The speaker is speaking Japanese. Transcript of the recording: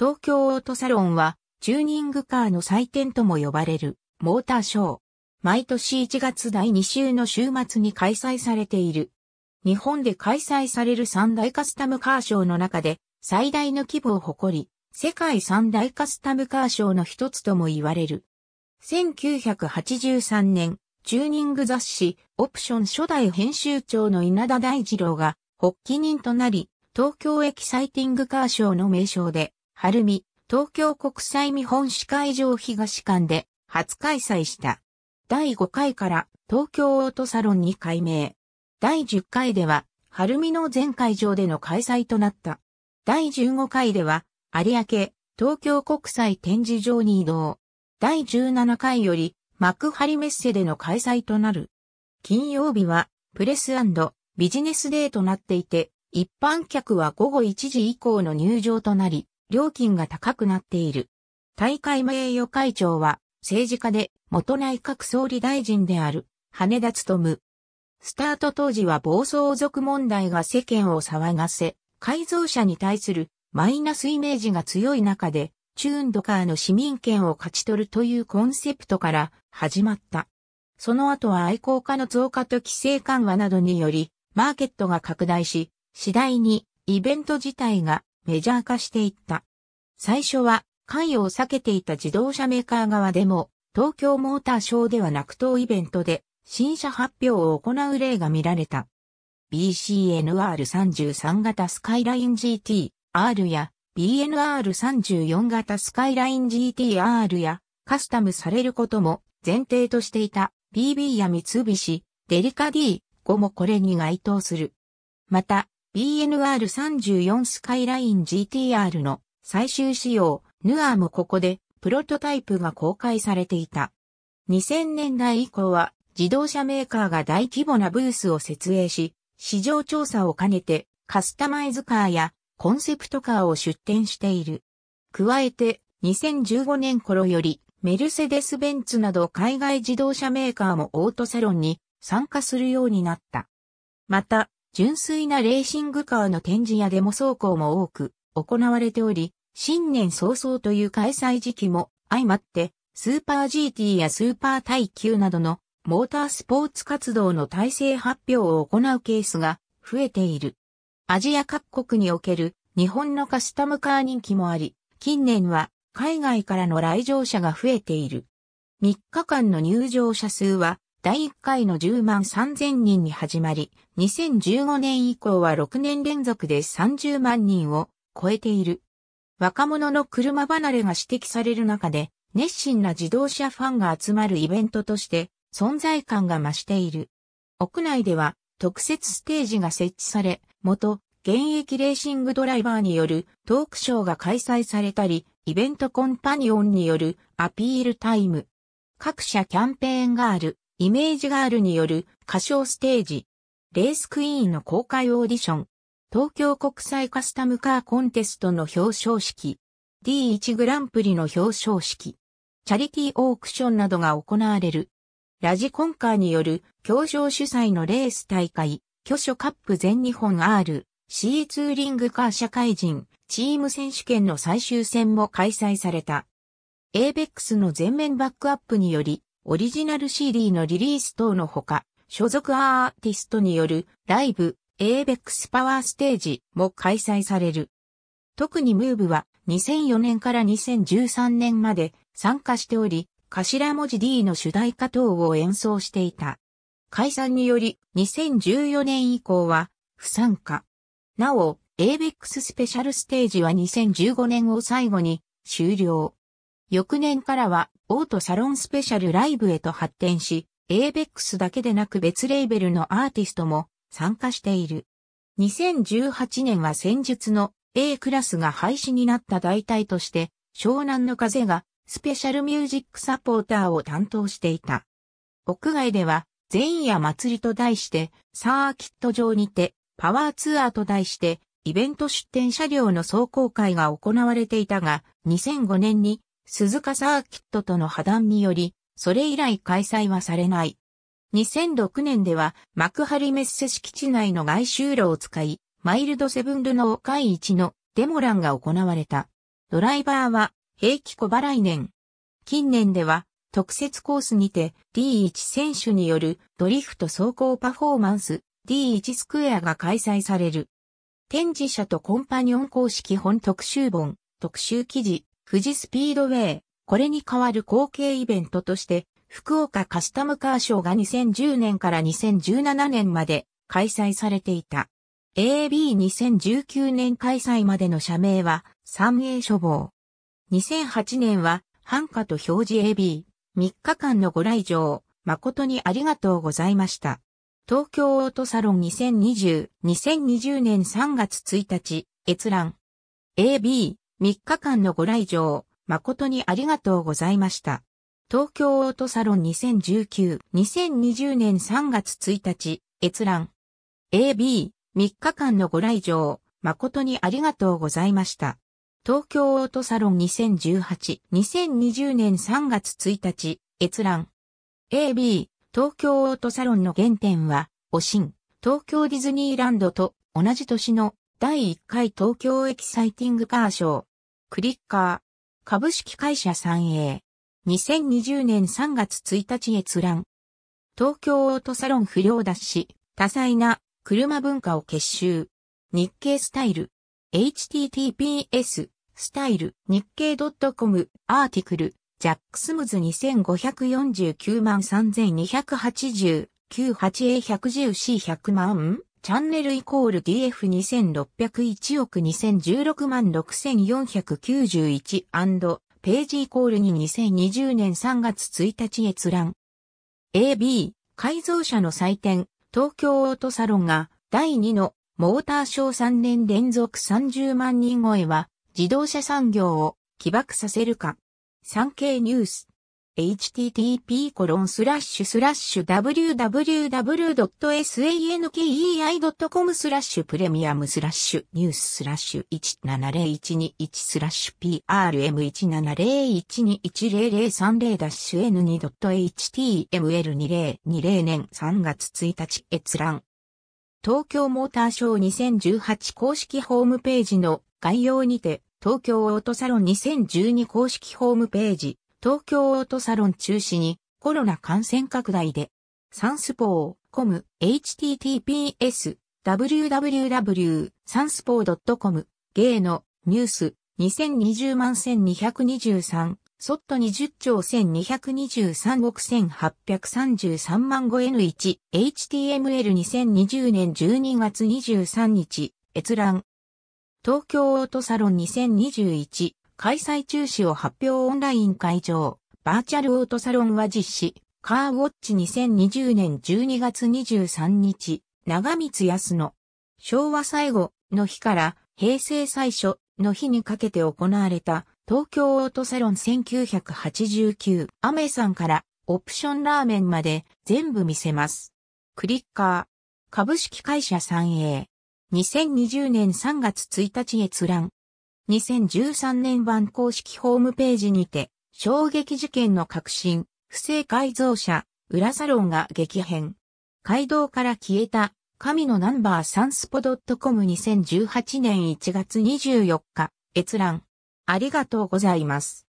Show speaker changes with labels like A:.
A: 東京オートサロンは、チューニングカーの祭典とも呼ばれる、モーターショー。毎年1月第2週の週末に開催されている。日本で開催される三大カスタムカーショーの中で、最大の規模を誇り、世界三大カスタムカーショーの一つとも言われる。1983年、チューニング雑誌、オプション初代編集長の稲田大二郎が、発起人となり、東京エキサイティングカーショーの名称で、晴海、東京国際見本市会場東館で初開催した。第5回から東京オートサロンに改名。第10回では、晴海の全会場での開催となった。第15回では、有明、東京国際展示場に移動。第17回より、幕張メッセでの開催となる。金曜日は、プレスビジネスデーとなっていて、一般客は午後1時以降の入場となり、料金が高くなっている。大会名誉会長は、政治家で元内閣総理大臣である、羽田務。スタート当時は暴走族問題が世間を騒がせ、改造者に対するマイナスイメージが強い中で、チューンドカーの市民権を勝ち取るというコンセプトから始まった。その後は愛好家の増加と規制緩和などにより、マーケットが拡大し、次第にイベント自体がメジャー化していった。最初は関与を避けていた自動車メーカー側でも、東京モーターショーではなく当イベントで新車発表を行う例が見られた。BCNR33 型スカイライン GT、R や BNR34 型スカイライン GTR やカスタムされることも前提としていた PB や三菱、デリカ D5 もこれに該当する。また、BNR34 スカイライン GTR の最終仕様、ヌアーもここでプロトタイプが公開されていた。2000年代以降は自動車メーカーが大規模なブースを設営し、市場調査を兼ねてカスタマイズカーやコンセプトカーを出展している。加えて2015年頃よりメルセデス・ベンツなど海外自動車メーカーもオートサロンに参加するようになった。また、純粋なレーシングカーの展示やデモ走行も多く行われており、新年早々という開催時期も相まって、スーパー GT やスーパー耐久などのモータースポーツ活動の体制発表を行うケースが増えている。アジア各国における日本のカスタムカー人気もあり、近年は海外からの来場者が増えている。3日間の入場者数は第1回の10万3000人に始まり、2015年以降は6年連続で30万人を超えている。若者の車離れが指摘される中で、熱心な自動車ファンが集まるイベントとして存在感が増している。屋内では特設ステージが設置され、元現役レーシングドライバーによるトークショーが開催されたり、イベントコンパニオンによるアピールタイム。各社キャンペーンがあるイメージガールによる歌唱ステージ、レースクイーンの公開オーディション、東京国際カスタムカーコンテストの表彰式、D1 グランプリの表彰式、チャリティーオークションなどが行われる。ラジコンカーによる競場主催のレース大会、巨書カップ全日本 R、C ツーリングカー社会人、チーム選手権の最終戦も開催された。ABEX の全面バックアップにより、オリジナル CD のリリース等のほか、所属アーティストによるライブ、エーベックスパワーステージも開催される。特にムーブは2004年から2013年まで参加しており、頭文字 D の主題歌等を演奏していた。解散により2014年以降は不参加。なお、エーベックススペシャルステージは2015年を最後に終了。翌年からはオートサロンスペシャルライブへと発展し、ABEX だけでなく別レーベルのアーティストも参加している。2018年は先日の A クラスが廃止になった代替として、湘南の風がスペシャルミュージックサポーターを担当していた。屋外では、前夜祭りと題して、サーキット場にて、パワーツアーと題して、イベント出展車両の走行会が行われていたが、2005年に鈴鹿サーキットとの破談により、それ以来開催はされない。2006年では幕張メッセ敷地内の外周路を使い、マイルドセブンルの会一のデモランが行われた。ドライバーは平気小払い年。近年では特設コースにて D1 選手によるドリフト走行パフォーマンス D1 スクエアが開催される。展示者とコンパニオン公式本特集本、特集記事、富士スピードウェイ、これに代わる後継イベントとして、福岡カスタムカーショーが2010年から2017年まで開催されていた。AB2019 年開催までの社名は、三栄処方。2008年は、繁華と表示 AB、3日間のご来場、誠にありがとうございました。東京オートサロン2020、2020年3月1日、閲覧。AB、3日間のご来場、誠にありがとうございました。東京オートサロン2019、2020年3月1日、閲覧。AB、3日間のご来場、誠にありがとうございました。東京オートサロン2018、2020年3月1日、閲覧。AB、東京オートサロンの原点は、おしん、東京ディズニーランドと同じ年の第1回東京エキサイティングカーショー、クリッカー、株式会社 3A。2020年3月1日閲覧。東京オートサロン不良脱し、多彩な車文化を結集。日経スタイル。https スタイル日経 .com アーティクルジャックスムズ2549万3280 98A110C100 万チャンネルイコール DF2601 億2016万6491ページイコールに2020年3月1日閲覧。AB、改造車の祭典、東京オートサロンが第2のモーターショー3年連続30万人超えは自動車産業を起爆させるか。産経ニュース。http www.sankei.com スラッシュプレミアムスラッシュニューススラッシュ17011 2スラッシュ p r m 1 7 0 1 2 1 0 0 3 0 N2.html2020 年3月1日閲覧東京モーターショー2018公式ホームページの概要にて東京オートサロン2012公式ホームページ東京オートサロン中止にコロナ感染拡大で、サンスポー、コム、https、www、サンスポー .com、芸の、ニュース、2020万1223、ソット20兆1223億1833万 5N1、HTML2020 年12月23日、閲覧。東京オートサロン2021開催中止を発表オンライン会場、バーチャルオートサロンは実施、カーウォッチ2020年12月23日、長光康の昭和最後の日から平成最初の日にかけて行われた東京オートサロン1989アメさんからオプションラーメンまで全部見せます。クリッカー株式会社 3A2020 年3月1日閲覧2013年版公式ホームページにて、衝撃事件の革新、不正改造者、裏サロンが激変。街道から消えた、神のナンバーサンスポ .com2018 年1月24日、閲覧。ありがとうございます。